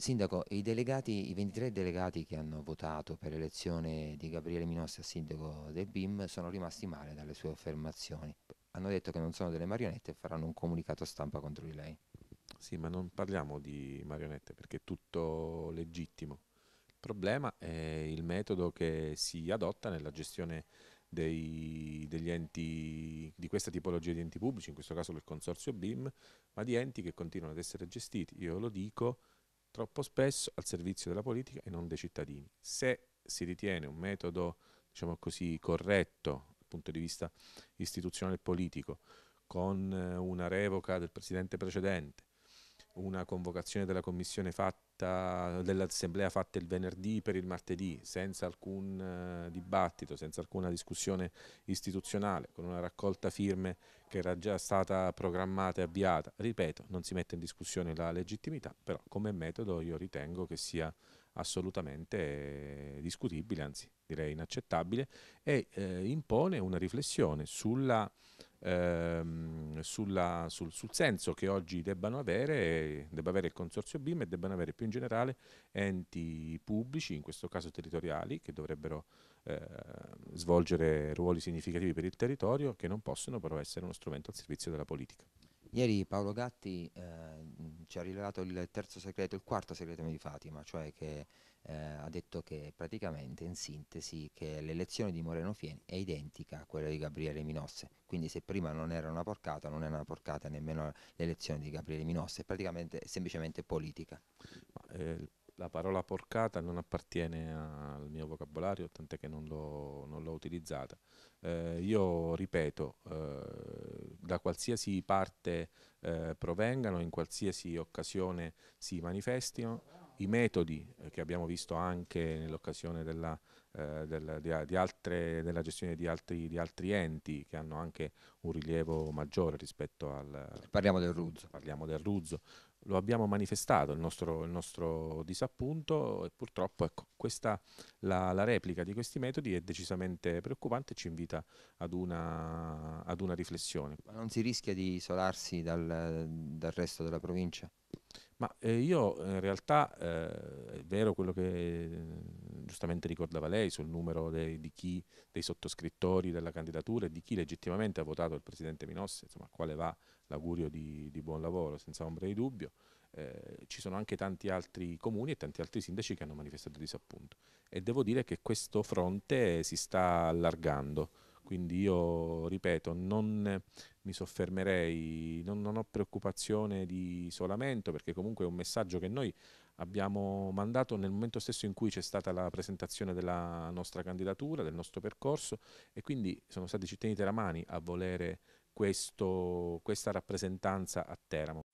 Sindaco, i, delegati, i 23 delegati che hanno votato per l'elezione di Gabriele Minossi a sindaco del BIM sono rimasti male dalle sue affermazioni. Hanno detto che non sono delle marionette e faranno un comunicato stampa contro di lei. Sì, ma non parliamo di marionette perché è tutto legittimo. Il problema è il metodo che si adotta nella gestione dei, degli enti, di questa tipologia di enti pubblici, in questo caso del consorzio BIM, ma di enti che continuano ad essere gestiti. Io lo dico troppo spesso al servizio della politica e non dei cittadini. Se si ritiene un metodo diciamo così, corretto dal punto di vista istituzionale e politico, con eh, una revoca del presidente precedente, una convocazione della commissione fatta, dell'assemblea fatta il venerdì per il martedì, senza alcun eh, dibattito, senza alcuna discussione istituzionale, con una raccolta firme che era già stata programmata e avviata. Ripeto, non si mette in discussione la legittimità, però come metodo io ritengo che sia assolutamente eh, discutibile, anzi direi inaccettabile, e eh, impone una riflessione sulla ehm, sulla, sul, sul, senso che oggi debbano avere, debba avere il Consorzio BIM e debbano avere più in generale enti pubblici, in questo caso territoriali, che dovrebbero eh, svolgere ruoli significativi per il territorio, che non possono però essere uno strumento al servizio della politica. Ieri Paolo Gatti eh, ci ha rivelato il terzo segreto, il quarto segreto di Fatima, cioè che eh, ha detto che praticamente in sintesi che l'elezione di Moreno Fien è identica a quella di Gabriele Minosse, quindi se prima non era una porcata non è una porcata nemmeno l'elezione di Gabriele Minosse, è praticamente semplicemente politica. Ma, eh, la parola porcata non appartiene al mio vocabolario, tant'è che non l'ho, utilizzata. Eh, io ripeto, eh, da qualsiasi parte eh, provengano, in qualsiasi occasione si manifestino, i metodi eh, che abbiamo visto anche nell'occasione della, eh, del, della gestione di altri, di altri, enti che hanno anche un rilievo maggiore rispetto al... Parliamo del Ruzzo. Parliamo del Ruzzo. Lo abbiamo manifestato il nostro, il nostro disappunto e purtroppo ecco, questa, la, la, replica di questi metodi è decisamente preoccupante e ci invita ad una, ad una riflessione. Ma non si rischia di isolarsi dal, dal resto della provincia? Ma eh, io eh, in realtà eh, è vero quello che eh, giustamente ricordava lei sul numero dei, di chi, dei sottoscrittori della candidatura e di chi legittimamente ha votato il presidente Minossi, insomma, a quale va l'augurio di, di, buon lavoro, senza ombra di dubbio. Eh, ci sono anche tanti altri comuni e tanti altri sindaci che hanno manifestato disappunto e devo dire che questo fronte si sta allargando quindi io, ripeto, non mi soffermerei, non, non ho preoccupazione di isolamento perché comunque è un messaggio che noi abbiamo mandato nel momento stesso in cui c'è stata la presentazione della nostra candidatura, del nostro percorso e quindi sono stati i cittadini teramani a volere questo, questa rappresentanza a Teramo.